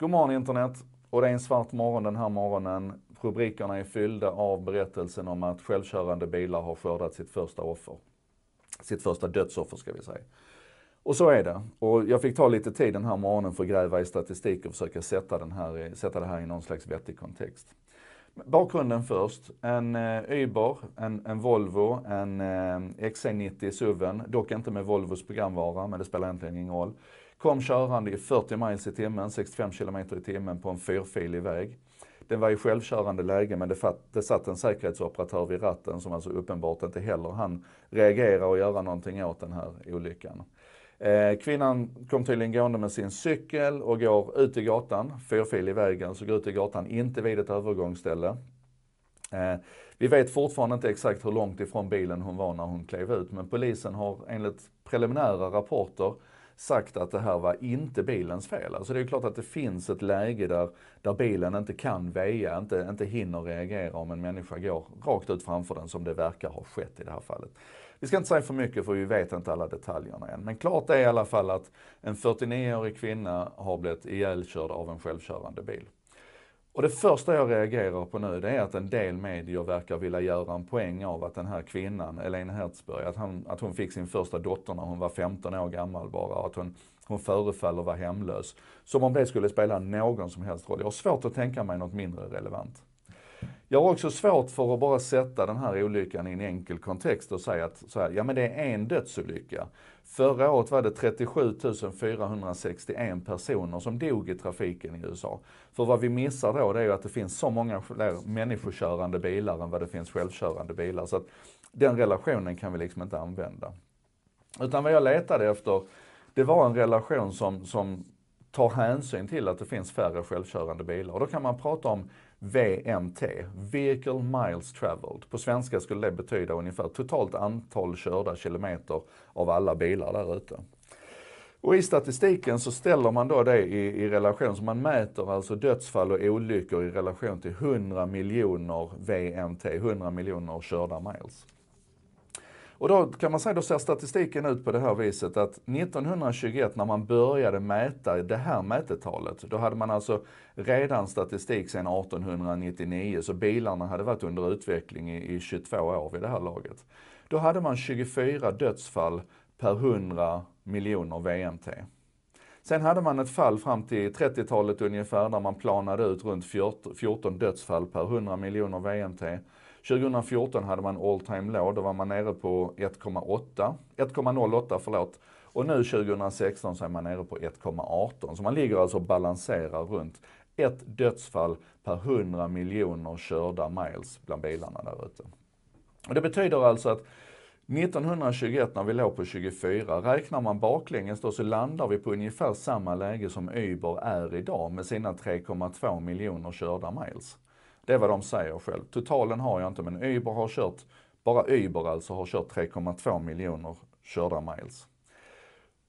God morgon internet! Och det är en svart morgon den här morgonen. Rubrikerna är fyllda av berättelsen om att självkörande bilar har skördat sitt första offer. Sitt första dödsoffer ska vi säga. Och så är det. Och jag fick ta lite tid den här morgonen för att gräva i statistik och försöka sätta, den här, sätta det här i någon slags vettig kontext. Bakgrunden först. En eh, Uber, en, en Volvo, en eh, XC90 SUVen, dock inte med Volvos programvara, men det spelar egentligen ingen roll. Kom körande i 40 miles i timmen, 65 kilometer i timmen på en fyrfilig väg. Den var i självkörande läge men det, fatt, det satt en säkerhetsoperatör vid ratten som alltså uppenbart inte heller han reagera och göra någonting åt den här olyckan. Eh, kvinnan kom tydligen gående med sin cykel och går ut i gatan, fyrfilig väg, alltså går ut i gatan, inte vid ett övergångsställe. Eh, vi vet fortfarande inte exakt hur långt ifrån bilen hon var när hon klev ut, men polisen har enligt preliminära rapporter sagt att det här var inte bilens fel. Alltså det är klart att det finns ett läge där, där bilen inte kan väja, inte, inte hinner reagera om en människa går rakt ut framför den som det verkar ha skett i det här fallet. Vi ska inte säga för mycket för vi vet inte alla detaljerna än. Men klart är i alla fall att en 49-årig kvinna har blivit ihjälkörd av en självkörande bil. Och det första jag reagerar på nu det är att en del medier verkar vilja göra en poäng av att den här kvinnan, Elaine Hertzberg, att, han, att hon fick sin första dotter när hon var 15 år gammal bara. Och att hon, hon förefaller vara hemlös. Som om det skulle spela någon som helst roll. Jag har svårt att tänka mig något mindre relevant. Jag har också svårt för att bara sätta den här olyckan i en enkel kontext och säga att så här, ja men det är en dödsolycka. Förra året var det 37 461 personer som dog i trafiken i USA. För vad vi missar då, det är ju att det finns så många fler människokörande bilar än vad det finns självkörande bilar. Så att den relationen kan vi liksom inte använda. Utan vad jag letade efter, det var en relation som, som tar hänsyn till att det finns färre självkörande bilar. Och då kan man prata om VMT, Vehicle Miles Traveled. På svenska skulle det betyda ungefär totalt antal körda kilometer av alla bilar där ute. Och i statistiken så ställer man då det i, i relation, så man mäter alltså dödsfall och olyckor i relation till 100 miljoner VMT, 100 miljoner körda miles. Och då kan man säga, då ser statistiken ut på det här viset att 1921 när man började mäta det här mätetalet, då hade man alltså redan statistik sedan 1899, så bilarna hade varit under utveckling i, i 22 år vid det här laget. Då hade man 24 dödsfall per 100 miljoner VMT. Sen hade man ett fall fram till 30-talet ungefär där man planade ut runt 14 dödsfall per 100 miljoner VMT. 2014 hade man all time low, då var man nere på 1,8. 1,08 förlåt. Och nu 2016 så är man nere på 1,18. Så man ligger alltså och balanserar runt ett dödsfall per 100 miljoner körda miles bland bilarna där ute. Och det betyder alltså att 1921 när vi låg på 24, räknar man baklänges då så landar vi på ungefär samma läge som Uber är idag med sina 3,2 miljoner körda miles. Det är vad de säger själv. Totalen har jag inte men Uber har kört, bara Uber alltså har kört 3,2 miljoner körda miles.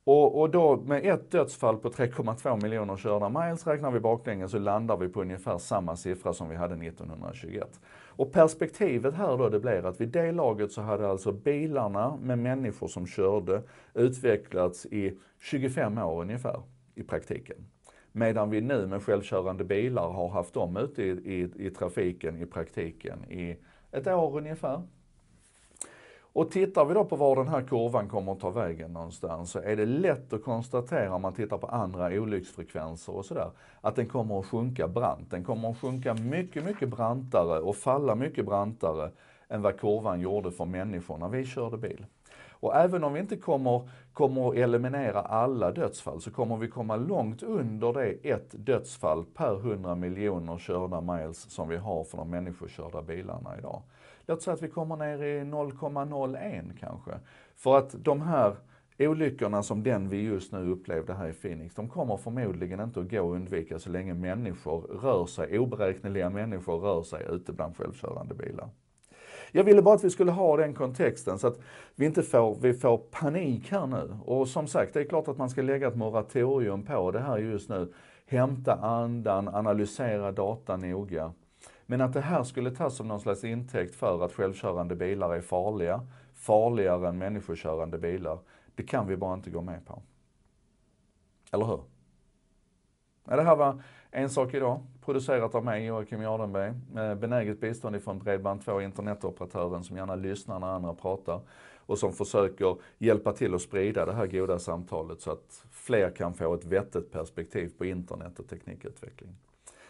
Och, och, då med ett dödsfall på 3,2 miljoner körda miles räknar vi baklänges så landar vi på ungefär samma siffra som vi hade 1921. Och perspektivet här då det blir att vid det laget så hade alltså bilarna med människor som körde utvecklats i 25 år ungefär i praktiken. Medan vi nu med självkörande bilar har haft dem ute i, i, i trafiken i praktiken i ett år ungefär. Och tittar vi då på var den här kurvan kommer att ta vägen någonstans så är det lätt att konstatera om man tittar på andra olycksfrekvenser och sådär, att den kommer att sjunka brant. Den kommer att sjunka mycket, mycket brantare och falla mycket brantare än vad kurvan gjorde för människor när vi körde bil. Och även om vi inte kommer, kommer att eliminera alla dödsfall så kommer vi komma långt under det ett dödsfall per 100 miljoner körda miles som vi har för de människokörda bilarna idag. Låt säga att vi kommer ner i 0,01 kanske. För att de här olyckorna som den vi just nu upplevde här i Phoenix, de kommer förmodligen inte att gå att undvika så länge människor rör sig, oberäkneliga människor rör sig ute bland självkörande bilar jag ville bara att vi skulle ha den kontexten så att vi inte får, vi får panik här nu. Och som sagt, det är klart att man ska lägga ett moratorium på det här just nu. Hämta andan, analysera data noga. Men att det här skulle tas som någon slags intäkt för att självkörande bilar är farliga, farligare än människokörande bilar, det kan vi bara inte gå med på. Eller hur? Ja, det här var En sak idag, producerat av mig, Joakim Jardenberg. Med Benäget bistånd ifrån Bredband2, internetoperatören som gärna lyssnar när andra pratar och som försöker hjälpa till att sprida det här goda samtalet så att fler kan få ett vettigt perspektiv på internet och teknikutveckling.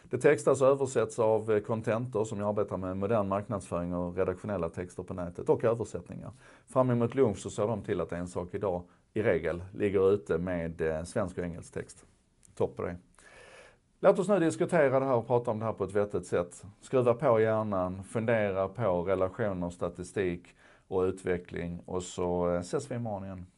Det textas och översätts av Contentor som arbetar med modern marknadsföring och redaktionella texter på nätet och översättningar. Fram emot lunch så ser de till att En sak idag i regel ligger ute med eh, svensk och engelsk text. Topp på det! Låt oss nu diskutera det här och prata om det här på ett vettigt sätt. Skruva på hjärnan, fundera på relationer, statistik och utveckling och så eh, ses vi imorgon igen.